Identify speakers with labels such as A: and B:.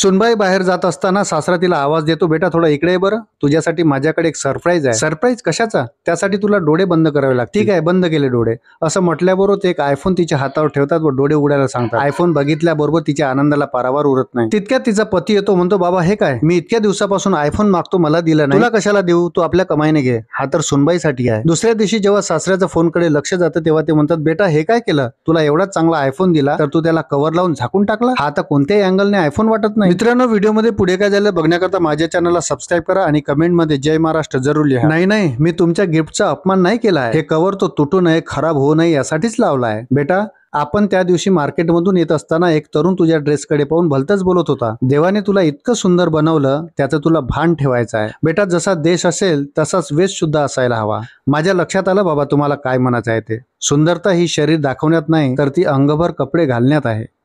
A: सुनबाई बाहेर जात असताना सासरा तिला आवाज देतो बेटा थोडा इकडे बरं तुझ्यासाठी माझ्याकडे एक सरप्राईज आहे सरप्राईज कशाचा त्यासाठी तुला डोळे बंद करावे लागतात ठीक आहे बंद केले डोळे असं म्हटल्याबरोबर ते एक आयफोन तिच्या हातावर ठेवतात व डोळे उघडायला सांगतात आयफोन बघितल्याबरोबर तिच्या आनंदाला पारावार उरत नाही तितक्यात तिचा पती येतो म्हणतो बाबा हे काय मी इतक्या दिवसापासून आयफोन मागतो मला दिला नाही तुला कशाला देऊ तू आपल्या कमाईने घे हा तर सुनबाईसाठी आहे दुसऱ्या दिवशी जेव्हा सासऱ्याच्या फोनकडे लक्ष जातं तेव्हा ते म्हणतात बेटा हे काय केलं तुला एवढा चांगला आयफोन दिला तर तू त्याला कव्हर लावून झाकून टाकला हा आता कोणत्याही अँगलने आयफोन वाटत नाही मित्रांनो व्हिडिओमध्ये पुढे काय झालं बघण्याकरता माझ्या चॅनलला सबस्क्राईब करा आणि कमेंटमध्ये जय महाराष्ट्र जरूर लिहा नाही नाही मी तुमच्या गिफ्टचा अपमान नाही केला आहे हे कव्हर तो तुटू नये खराब होऊ नये यासाठीच लावला आहे बेटा आपण त्या दिवशी मार्केटमधून येत असताना एक तरुण तुझ्या ड्रेसकडे पाहून भलतच बोलत होता देवाने तुला इतकं सुंदर बनवलं त्याचं तुला भान ठेवायचं आहे बेटा जसा देश असेल तसाच वेश सुद्धा असायला हवा माझ्या लक्षात आलं बाबा तुम्हाला काय म्हणायचं आहे ते सुंदरता ही शरीर दाखवण्यात नाही तर ती अंगभर कपडे घालण्यात आहे